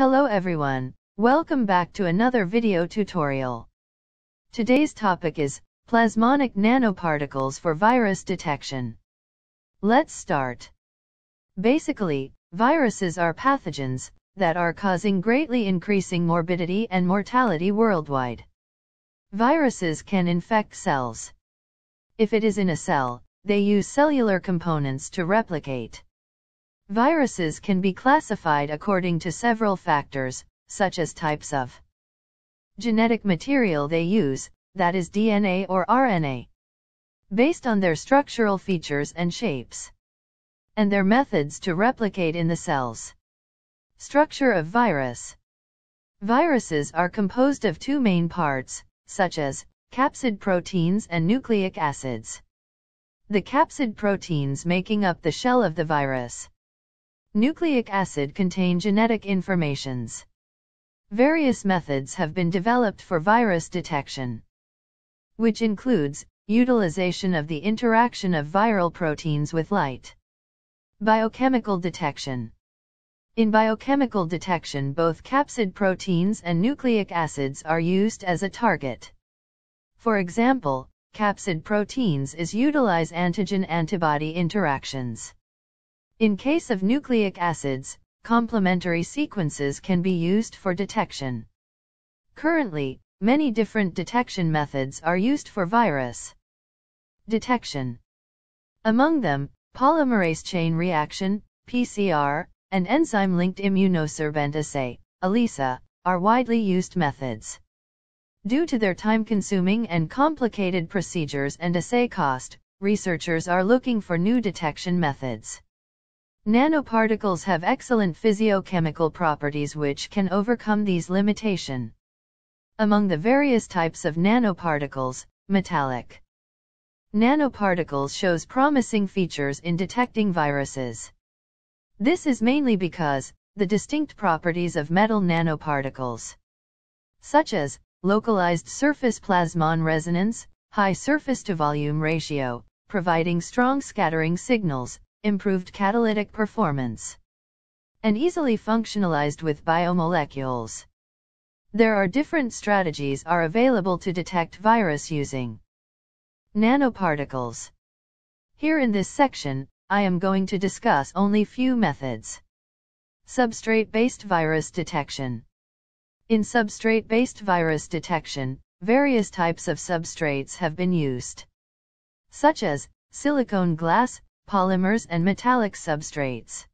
Hello everyone, welcome back to another video tutorial. Today's topic is, plasmonic nanoparticles for virus detection. Let's start. Basically, viruses are pathogens that are causing greatly increasing morbidity and mortality worldwide. Viruses can infect cells. If it is in a cell, they use cellular components to replicate. Viruses can be classified according to several factors, such as types of genetic material they use, that is DNA or RNA, based on their structural features and shapes, and their methods to replicate in the cells. Structure of virus Viruses are composed of two main parts, such as capsid proteins and nucleic acids. The capsid proteins making up the shell of the virus Nucleic acid contain genetic informations. Various methods have been developed for virus detection, which includes utilization of the interaction of viral proteins with light. Biochemical detection. In biochemical detection both capsid proteins and nucleic acids are used as a target. For example, capsid proteins is utilize antigen-antibody interactions. In case of nucleic acids, complementary sequences can be used for detection. Currently, many different detection methods are used for virus detection. Among them, polymerase chain reaction, PCR, and enzyme-linked immunosorbent assay, ELISA, are widely used methods. Due to their time-consuming and complicated procedures and assay cost, researchers are looking for new detection methods. Nanoparticles have excellent physiochemical properties which can overcome these limitation. Among the various types of nanoparticles, metallic nanoparticles shows promising features in detecting viruses. This is mainly because the distinct properties of metal nanoparticles such as localized surface plasmon resonance, high surface to volume ratio, providing strong scattering signals, improved catalytic performance, and easily functionalized with biomolecules. There are different strategies are available to detect virus using nanoparticles. Here in this section, I am going to discuss only few methods. Substrate-based virus detection. In substrate-based virus detection, various types of substrates have been used, such as silicone glass, polymers and metallic substrates.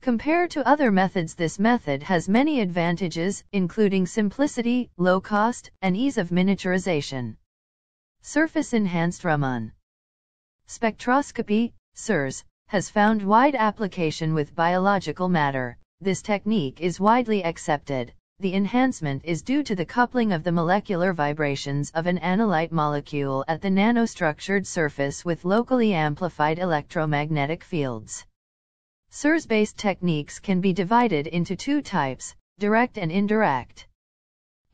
Compared to other methods this method has many advantages including simplicity, low cost, and ease of miniaturization. Surface-enhanced Raman Spectroscopy, SIRS, has found wide application with biological matter, this technique is widely accepted the enhancement is due to the coupling of the molecular vibrations of an analyte molecule at the nanostructured surface with locally amplified electromagnetic fields. SIRS-based techniques can be divided into two types, direct and indirect.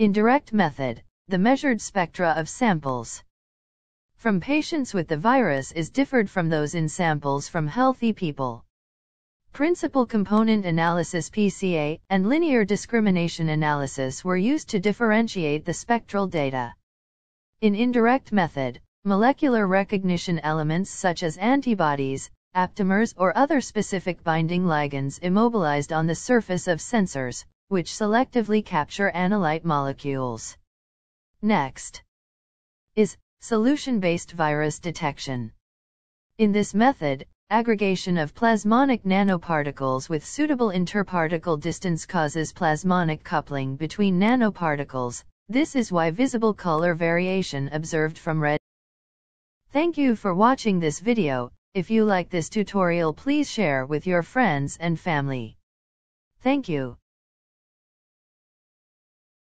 Indirect method, the measured spectra of samples from patients with the virus is differed from those in samples from healthy people. Principal component analysis PCA and linear discrimination analysis were used to differentiate the spectral data. In indirect method, molecular recognition elements such as antibodies, aptamers or other specific binding ligands immobilized on the surface of sensors, which selectively capture analyte molecules. Next is solution-based virus detection. In this method, Aggregation of plasmonic nanoparticles with suitable interparticle distance causes plasmonic coupling between nanoparticles, this is why visible color variation observed from red. Thank you for watching this video, if you like this tutorial please share with your friends and family. Thank you.